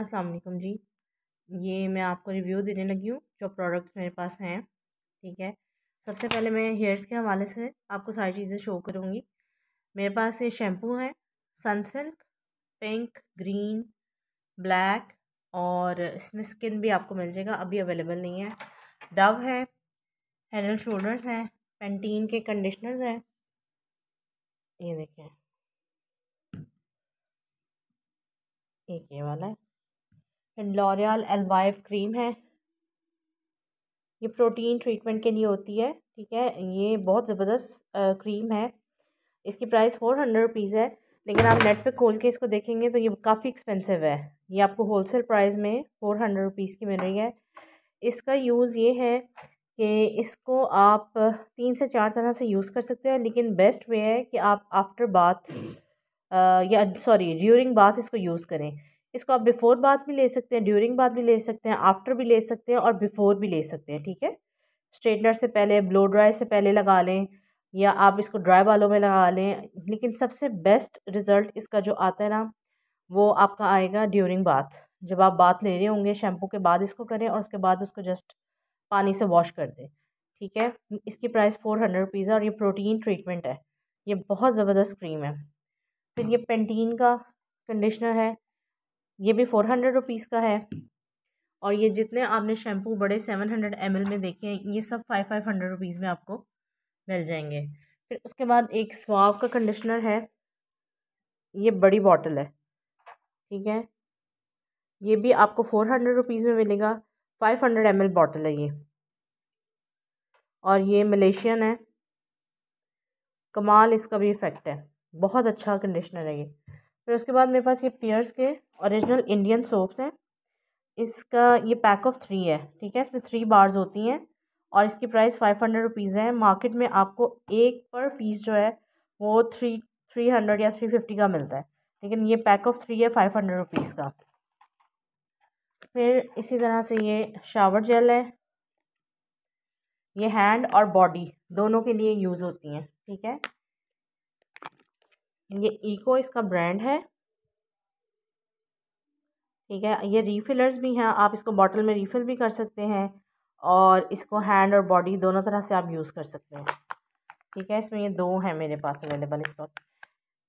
असलकम जी ये मैं आपको रिव्यू देने लगी हूँ जो प्रोडक्ट्स मेरे पास हैं ठीक है सबसे पहले मैं हेयर्स के हवाले से आपको सारी चीज़ें शो करूँगी मेरे पास ये शैम्पू हैं सनसिल्क पिंक ग्रीन ब्लैक और इसमें स्किन भी आपको मिल जाएगा अभी अवेलेबल नहीं है डव है हेड एंड शोल्डर्स हैं पेंटीन के कंडीशनर्स हैं ये देखें एक ये वाला है फिर लॉरियल एलवाइव क्रीम है ये प्रोटीन ट्रीटमेंट के लिए होती है ठीक है ये बहुत ज़बरदस्त क्रीम है इसकी प्राइस फोर हंड्रेड रुपीज़ है लेकिन आप नेट पे खोल के इसको देखेंगे तो ये काफ़ी एक्सपेंसिव है ये आपको होलसेल प्राइस में फ़ोर हंड्रेड रुपीज़ की मिल रही है इसका यूज़ ये है कि इसको आप तीन से चार तरह से यूज़ कर सकते हैं लेकिन बेस्ट वे है कि आप आफ्टर बाथ या सॉरी ड्यूरिंग बाथ इसको यूज़ करें इसको आप बिफ़ोर बाद भी ले सकते हैं ड्यूरिंग बाद भी ले सकते हैं आफ्टर भी ले सकते हैं और बिफ़ोर भी ले सकते हैं ठीक है स्ट्रेटनर से पहले ब्लो ड्राई से पहले लगा लें या आप इसको ड्राई बालों में लगा लें लेकिन सबसे बेस्ट रिज़ल्ट इसका जो आता है ना वो आपका आएगा ड्यूरिंग बाथ जब आप बाथ ले रहे होंगे शैम्पू के बाद इसको करें और उसके बाद उसको जस्ट पानी से वॉश कर दें ठीक है इसकी प्राइस फ़ोर हंड्रेड रुपीज़ है और ये प्रोटीन ट्रीटमेंट है ये बहुत ज़बरदस्त क्रीम है फिर ये पेंटीन का कंडीशनर है ये भी फ़ोर हंड्रेड रुपीज़ का है और ये जितने आपने शैम्पू बड़े सेवन हंड्रेड एम एल में देखे हैं ये सब फाइव फाइव हंड्रेड रुपीज़ में आपको मिल जाएंगे फिर उसके बाद एक स्वाव का कंडीशनर है ये बड़ी बॉटल है ठीक है ये भी आपको फ़ोर हंड्रेड रुपीज़ में मिलेगा five hundred M L bottle है ये और ये मलेशियन है कमाल इसका भी इफ़ेक्ट है बहुत अच्छा कंडीशनर है ये फिर उसके बाद मेरे पास ये पियर्स के ओरिजिनल इंडियन सोप्स हैं इसका ये पैक ऑफ थ्री है ठीक है इसमें थ्री बार्स होती हैं और इसकी प्राइस फाइव हंड्रेड रुपीज़ है मार्केट में आपको एक पर पीस जो है वो थ्री थ्री हंड्रेड या थ्री फिफ्टी का मिलता है लेकिन ये पैक ऑफ थ्री है फाइव हंड्रेड रुपीज़ का फिर इसी तरह से ये शावर जेल है ये हैंड और बॉडी दोनों के लिए यूज़ होती हैं ठीक है ये इको इसका ब्रांड है ठीक है ये रीफिलर्स भी हैं आप इसको बॉटल में रीफिल भी कर सकते हैं और इसको हैंड और बॉडी दोनों तरह से आप यूज़ कर सकते हैं ठीक है इसमें ये दो हैं मेरे पास अवेलेबल इस वक्त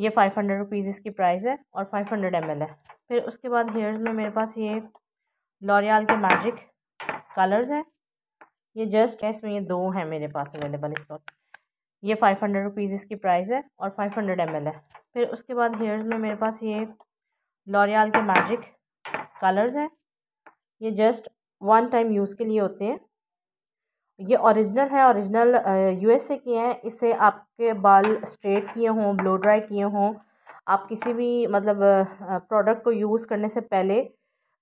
ये फाइव हंड्रेड रुपीज़ इसकी प्राइस है और फाइव हंड्रेड एम एल है फिर उसके बाद हेयर्स में मेरे पास ये लॉरियाल के मैजिक कलर्स हैं ये जस्ट है इसमें ये दो हैं मेरे पास अवेलेबल इस वक्त ये फाइव हंड्रेड रुपीज़ इसकी प्राइस है और फाइव हंड्रेड एम एल है फिर उसके बाद हेयर्स में मेरे पास ये लॉरियाल के मैजिक कलर्स हैं ये जस्ट वन टाइम यूज़ के लिए होते हैं ये ओरिजिनल है ओरिजिनल यूएसए के हैं इससे आपके बाल स्ट्रेट किए हों ब्लो ड्राई किए हों आप किसी भी मतलब प्रोडक्ट को यूज़ करने से पहले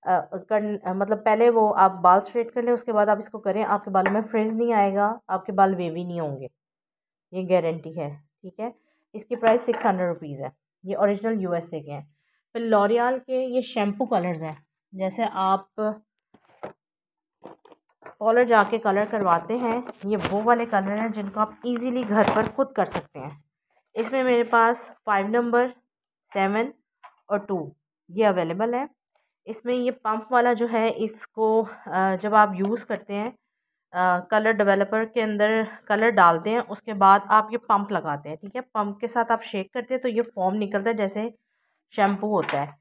आ, कर मतलब पहले वो आप बाल स्ट्रेट कर लें उसके बाद आप इसको करें आपके बालों में फ्रिज नहीं आएगा आपके बाल वेवी नहीं होंगे ये गारंटी है ठीक है इसकी प्राइस सिक्स हंड्रेड रुपीज़ है ये ओरिजिनल यूएसए के हैं फिर लॉरियाल के ये शैम्पू कलर्स हैं जैसे आप पॉलर जाके कलर करवाते हैं ये वो वाले कलर हैं जिनको आप इजीली घर पर खुद कर सकते हैं इसमें मेरे पास फाइव नंबर सेवन और टू ये अवेलेबल है इसमें ये पंप वाला जो है इसको जब आप यूज़ करते हैं कलर डेवलपर के अंदर कलर डालते हैं उसके बाद आप ये पम्प लगाते हैं ठीक है पम्प के साथ आप शेक करते हैं तो ये फॉर्म निकलता है जैसे शैम्पू होता है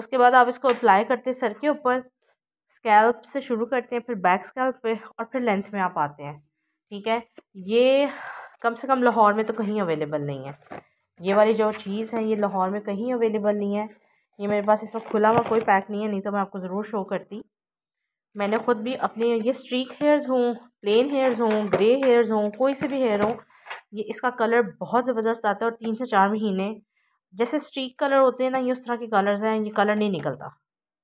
उसके बाद आप इसको अप्लाई करते हैं सर के ऊपर स्कैल्प से शुरू करते हैं फिर बैक स्कैल्प पे और फिर लेंथ में आप आते हैं ठीक है ये कम से कम लाहौर में तो कहीं अवेलेबल नहीं है ये वाली जो चीज़ है ये लाहौर में कहीं अवेलेबल नहीं है ये मेरे पास इसमें खुला हुआ कोई पैक नहीं है नहीं तो मैं आपको ज़रूर शो करती मैंने ख़ुद भी अपने ये स्ट्रीक हेयर्स हों प्लेन हेयर्स हों ग्रे हेयर्स हों कोई से भी हेयर हों ये इसका कलर बहुत ज़बरदस्त आता है और तीन से चार महीने जैसे स्ट्रीक कलर होते हैं ना ये उस तरह के कलर्स हैं ये कलर नहीं निकलता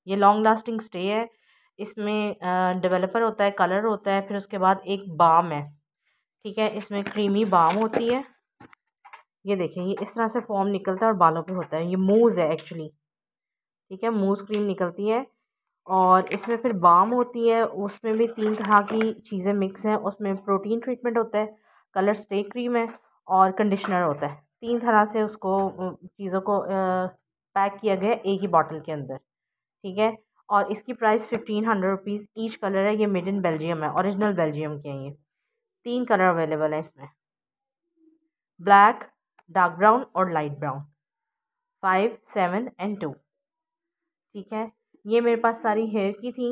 ये लॉन्ग लास्टिंग स्टे है इसमें डेवलपर होता है कलर होता है फिर उसके बाद एक बाम है ठीक है इसमें क्रीमी बाम होती है ये देखें ये इस तरह से फॉर्म निकलता है और बालों पे होता है ये मूज़ है एक्चुअली ठीक है मूज़ क्रीम निकलती है और इसमें फिर बाम होती है उसमें भी तीन तरह की चीज़ें मिक्स हैं उसमें प्रोटीन ट्रीटमेंट होता है कलर स्टे क्रीम है और कंडीशनर होता है तीन तरह से उसको चीज़ों को पैक किया गया एक ही बॉटल के अंदर ठीक है और इसकी price fifteen hundred rupees each colour है ये मेड इन बेल्जियम है ओरिजिनल बेल्जियम के हैं ये तीन कलर अवेलेबल हैं इसमें ब्लैक डार्क ब्राउन और light brown five seven and two ठीक है ये मेरे पास सारी हेयर की थी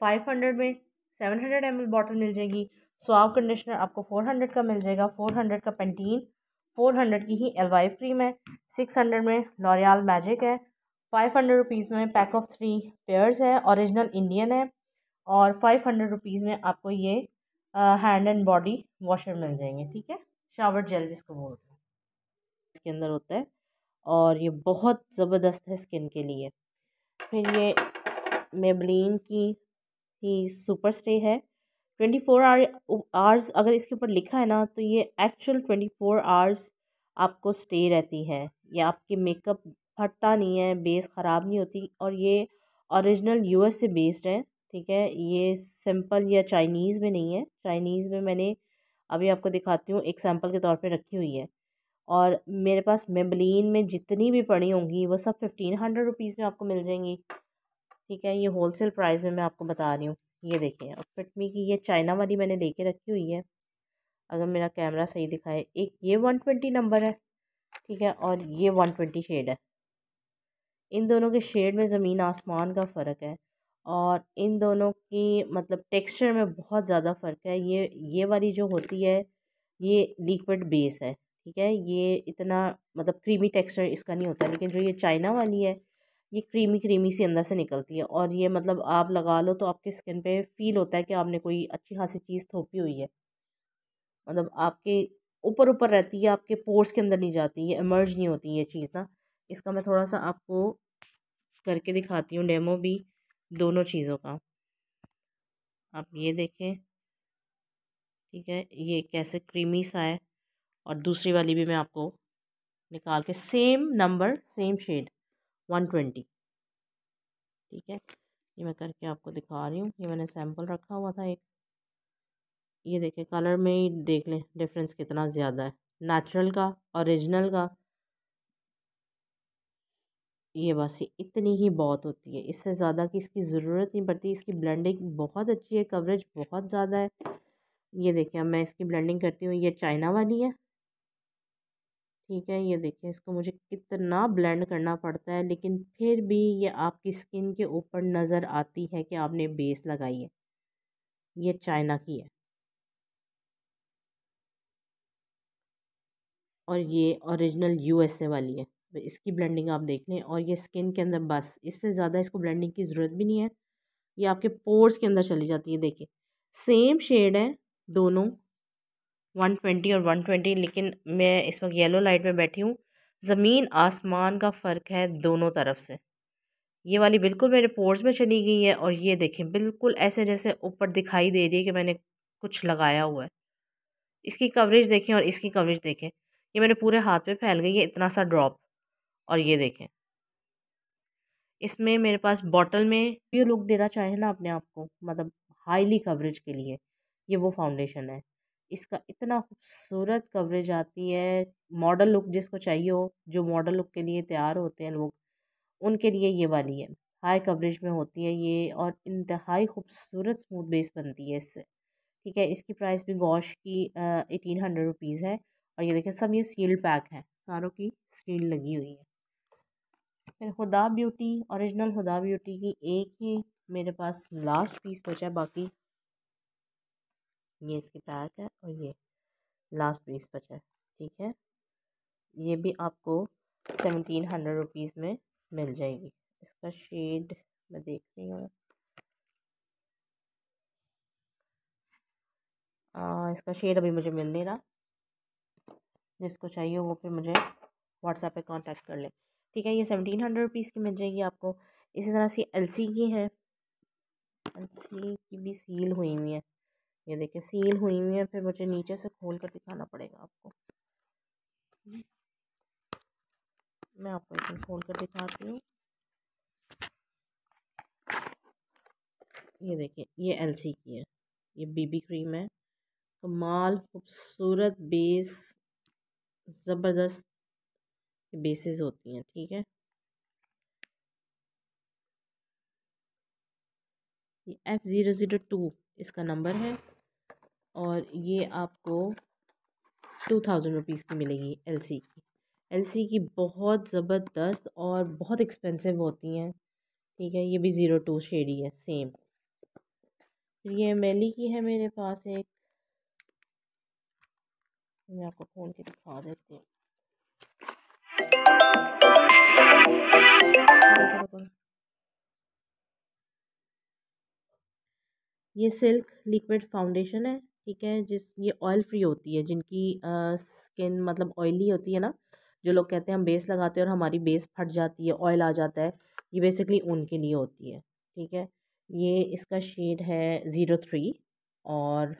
फाइव हंड्रेड में सेवन हंड्रेड एम बॉटल मिल जाएगी स्वाव कंडीशनर आपको फोर हंड्रेड का मिल जाएगा फोर हंड्रेड का पेंटीन फोर हंड्रेड की ही एलवाइव क्रीम है सिक्स हंड्रेड में लॉरियाल मैजिक है फाइव हंड्रेड रुपीज़ में पैक ऑफ थ्री पेयर्स है ओरिजिनल इंडियन है और फाइव हंड्रेड रुपीज़ में आपको ये हैंड एंड बॉडी वॉशर मिल जाएंगे ठीक है शावर जेल जिसको बोलते हैं इसके अंदर होता है और ये बहुत ज़बरदस्त है स्किन के लिए फिर ये मेबलिन की ही सुपर स्टे है ट्वेंटी फोर आर आवर्स अगर इसके ऊपर लिखा है ना तो ये एक्चुअल ट्वेंटी फोर आवर्स आपको स्टे रहती है ये आपके मेकअप फटता नहीं है बेस ख़राब नहीं होती और ये ओरिजिनल यूएस से बेस्ड है ठीक है ये सिंपल या चाइनीज़ में नहीं है चाइनीज़ में मैंने अभी आपको दिखाती हूँ एक सैम्पल के तौर पे रखी हुई है और मेरे पास मेबलिन में जितनी भी पड़ी होंगी वो सब फिफ्टीन हंड्रेड रुपीज़ में आपको मिल जाएंगी ठीक है ये होलसेल प्राइस में मैं आपको बता रही हूँ ये देखें और फिटमी की ये चाइना वाली मैंने लेके रखी हुई है अगर मेरा कैमरा सही दिखाए एक ये वन ट्वेंटी नंबर है ठीक है और ये वन ट्वेंटी शेड है इन दोनों के शेड में ज़मीन आसमान का फ़र्क है और इन दोनों की मतलब टेक्सचर में बहुत ज़्यादा फ़र्क है ये ये वाली जो होती है ये लिक्विड बेस है ठीक है ये इतना मतलब क्रीमी टेक्सचर इसका नहीं होता लेकिन जो ये चाइना वाली है ये क्रीमी क्रीमी सी अंदर से निकलती है और ये मतलब आप लगा लो तो आपके स्किन पे फील होता है कि आपने कोई अच्छी खासी चीज़ थोपी हुई है मतलब आपके ऊपर ऊपर रहती है आपके पोर्स के अंदर नहीं जाती ये इमर्ज नहीं होती ये चीज़ ना इसका मैं थोड़ा सा आपको करके दिखाती हूँ डेमो भी दोनों चीज़ों का आप ये देखें ठीक है ये कैसे क्रीमी सा है और दूसरी वाली भी मैं आपको निकाल के same number same shade one twenty ठीक है ये मैं करके आपको दिखा रही हूँ ये मैंने सैम्पल रखा हुआ था एक ये देखिए कलर में ही देख लें डिफरेंस कितना ज़्यादा है नेचुरल का ओरिजिनल का ये बस इतनी ही बहुत होती है इससे ज़्यादा की इसकी ज़रूरत नहीं पड़ती इसकी ब्लेंडिंग बहुत अच्छी है कवरेज बहुत ज़्यादा है ये देखिए मैं इसकी ब्लेंडिंग करती हूँ ये चाइना वाली है ठीक है ये देखिए इसको मुझे कितना ब्लेंड करना पड़ता है लेकिन फिर भी ये आपकी स्किन के ऊपर नज़र आती है कि आपने बेस लगाई है ये चाइना की है और ये ओरिजिनल यूएसए वाली है तो इसकी ब्लेंडिंग आप देख लें और ये स्किन के अंदर बस इससे ज़्यादा इसको ब्लेंडिंग की ज़रूरत भी नहीं है ये आपके पोर्स के अंदर चली जाती है देखिए सेम शेड है दोनों वन ट्वेंटी और वन ट्वेंटी लेकिन मैं इस वक्त येलो लाइट में बैठी हूँ ज़मीन आसमान का फ़र्क है दोनों तरफ से ये वाली बिल्कुल मेरे पोर्स में चली गई है और ये देखें बिल्कुल ऐसे जैसे ऊपर दिखाई दे रही है कि मैंने कुछ लगाया हुआ है इसकी कवरेज देखें और इसकी कवरेज देखें ये मेरे पूरे हाथ पे फैल गई है इतना सा ड्रॉप और ये देखें इसमें मेरे पास बॉटल में ये लुक देना चाहें ना अपने आप को मतलब हाईली कवरेज के लिए ये वो फाउंडेशन है इसका इतना खूबसूरत कवरेज आती है मॉडल लुक जिसको चाहिए हो जो मॉडल लुक के लिए तैयार होते हैं लोग उनके लिए ये वाली है हाई कवरेज में होती है ये और इंतहाई खूबसूरत स्मूथ बेस बनती है इससे ठीक है इसकी प्राइस भी गोश की एटीन हंड्रेड रुपीज़ है और ये देखें सब ये सील पैक है सारों की सील लगी हुई है फिर Huda beauty original Huda beauty की एक ही मेरे पास लास्ट पीस बचा है बाकी ये इसकी बैक है और ये लास्ट पीस बचा है ठीक है ये भी आपको सेवनटीन हंड्रेड रुपीज़ में मिल जाएगी इसका शेड मैं देख रही हूँ इसका शेड अभी मुझे मिल नहीं रहा जिसको चाहिए वो फिर मुझे व्हाट्सएप पे कांटेक्ट कर लें ठीक है ये सेवनटीन हंड्रेड रुपीज़ की मिल जाएगी आपको इसी तरह से एलसी की है एलसी की भी सील हुई हुई है ये देखिए सील हुई हुई है फिर मुझे नीचे से खोल कर दिखाना पड़ेगा आपको मैं आपको एक खोल कर दिखाती हूँ ये देखिए ये एलसी की है ये बीबी क्रीम है कमाल खूबसूरत बेस ज़बरदस्त बेसिस होती हैं ठीक है ये एफ़ ज़ीरो ज़ीरो टू इसका नंबर है और ये आपको टू थाउजेंड रुपीज़ की मिलेगी एल सी की एल सी की बहुत ज़बरदस्त और बहुत एक्सपेंसिव होती हैं ठीक है ये भी ज़ीरो टू शेडी है सेम फिर ये मेली की है मेरे पास एक मैं आपको खोल के दिखा देती हूँ ये सिल्क लिक्विड फाउंडेशन है ठीक है जिस ये ऑयल फ्री होती है जिनकी स्किन मतलब ऑयली होती है ना जो लोग कहते हैं हम बेस लगाते हैं और हमारी बेस फट जाती है ऑयल आ जाता है ये बेसिकली उनके लिए होती है ठीक है ये इसका शेड है ज़ीरो थ्री और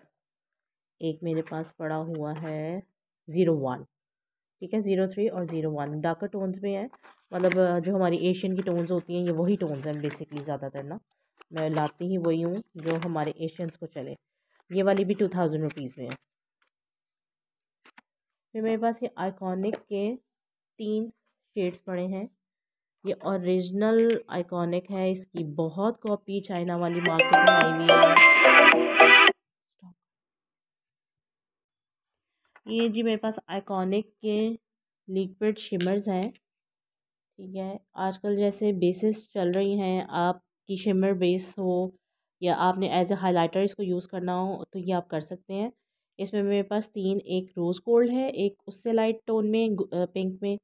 एक मेरे पास पड़ा हुआ है ज़ीरो वन ठीक है ज़ीरो थ्री और ज़ीरो वन डार्कर टोन्स में है मतलब जो हमारी एशियन की टोन्स होती हैं ये वही टोन्स हैं बेसिकली ज़्यादातर ना मैं लाती ही वही हूँ जो हमारे एशियंस को चले ये वाली भी टू थाउजेंड रुपीज़ में है फिर मेरे पास ये आइकॉनिक के तीन शेड्स पड़े हैं ये ओरिजिनल आइकॉनिक है इसकी बहुत कॉपी चाइना वाली मार्केट में आई हुई है ये जी मेरे पास आइकॉनिक के लिक्विड शिमर्स हैं ठीक है आजकल जैसे बेसिस चल रही हैं आपकी शिमर बेस हो या आपने एज ए हाईलाइटर इसको यूज़ करना हो तो ये आप कर सकते हैं इसमें मेरे पास तीन एक रोज़ गोल्ड है एक उससे लाइट टोन में पिंक में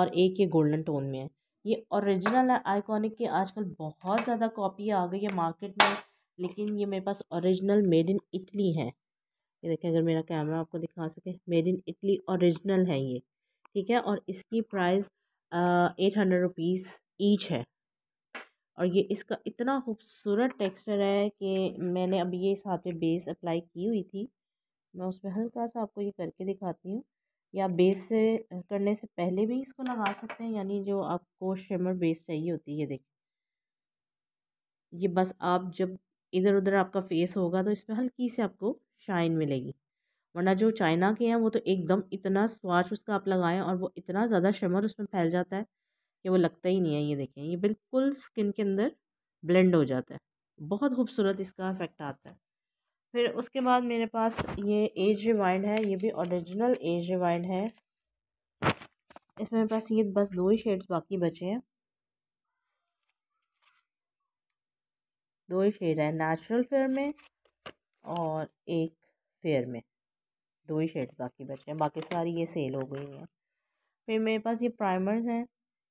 और एक ये गोल्डन टोन में है ये ओरिजिनल है आइकॉनिक की आजकल बहुत ज़्यादा कॉपी आ गई है मार्केट में लेकिन ये मेरे पास ओरिजिनल मेड इन इटली है ये देखें अगर मेरा कैमरा आपको दिखा सके मेड इन इटली ओरिजिनल है ये ठीक है और इसकी price eight hundred rupees each है और ये इसका इतना खूबसूरत टेक्सचर है कि मैंने अभी ये साथ में बेस अप्लाई की हुई थी मैं उसमें हल्का सा आपको ये करके दिखाती हूँ या बेस से करने से पहले भी इसको लगा सकते हैं यानी जो आपको शिमर बेस चाहिए होती है देखिए ये बस आप जब इधर उधर आपका फेस होगा तो इसमें हल्की से आपको शाइन मिलेगी वरना जो चाइना के हैं वो तो एकदम इतना स्वाच उसका आप लगाएं और वो इतना ज़्यादा शमर उसमें फैल जाता है कि वो लगता ही नहीं है ये देखें ये बिल्कुल स्किन के अंदर ब्लेंड हो जाता है बहुत खूबसूरत इसका इफेक्ट आता है फिर उसके बाद मेरे पास ये एज रिवाइंड है ये भी ओरिजिनल एज रिवाइंड है इसमें मेरे पास ये बस दो ही शेड्स बाकी बचे हैं दो ही शेड है नेचुरल फेयर में और एक फेयर में दो ही शेड्स बाकी बचे हैं बाकी सारी ये सेल हो गई हैं फिर मेरे पास ये प्राइमर्स हैं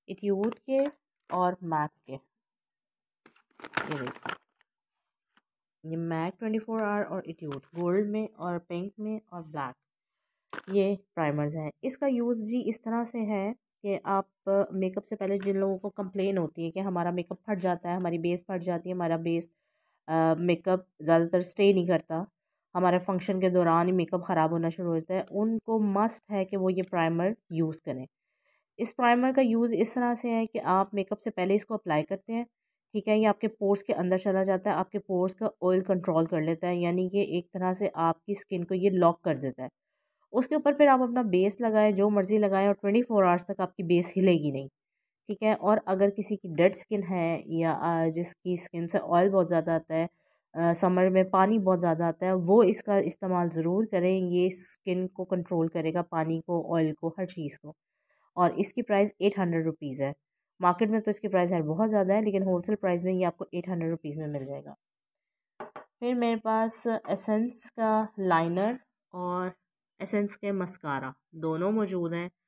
इतियूट के और मैक के ये देखिए ये मैक ट्वेंटी फोर आर और इट्यूट गोल्ड में और पिंक में और ब्लैक ये प्राइमर्स हैं इसका यूज़ जी इस तरह से है कि आप मेकअप से पहले जिन लोगों को कंप्लेन होती है कि हमारा मेकअप फट जाता है हमारी बेस फट जाती है हमारा बेस मेकअप ज़्यादातर स्टे नहीं करता हमारे फंक्शन के दौरान ही मेकअप ख़राब होना शुरू हो जाता है उनको मस्ट है कि वो ये प्राइमर यूज़ करें इस प्राइमर का यूज़ इस तरह से है कि आप मेकअप से पहले इसको अप्लाई करते हैं ठीक है ये आपके पोर्स के अंदर चला जाता है आपके पोर्स का ऑयल कंट्रोल कर लेता है यानी कि एक तरह से आपकी स्किन को ये लॉक कर देता है उसके ऊपर फिर आप अपना बेस लगाएं जो मर्ज़ी लगाएं और ट्वेंटी फोर आवर्स तक आपकी बेस हिलेगी नहीं ठीक है और अगर किसी की डेड स्किन है या जिसकी स्किन से ऑयल बहुत ज़्यादा आता है समर में पानी बहुत ज़्यादा आता है वो इसका इस्तेमाल ज़रूर करें ये स्किन को कंट्रोल करेगा पानी को ऑयल को हर चीज़ को और इसकी प्राइस एट हंड्रेड रुपीज़ है मार्केट में तो इसकी प्राइस है बहुत ज़्यादा है लेकिन होलसेल प्राइस में ये आपको एट हंड्रेड रुपीज़ में मिल जाएगा फिर मेरे पास एसेंस का लाइनर और एसेंस के मस्कारा दोनों मौजूद हैं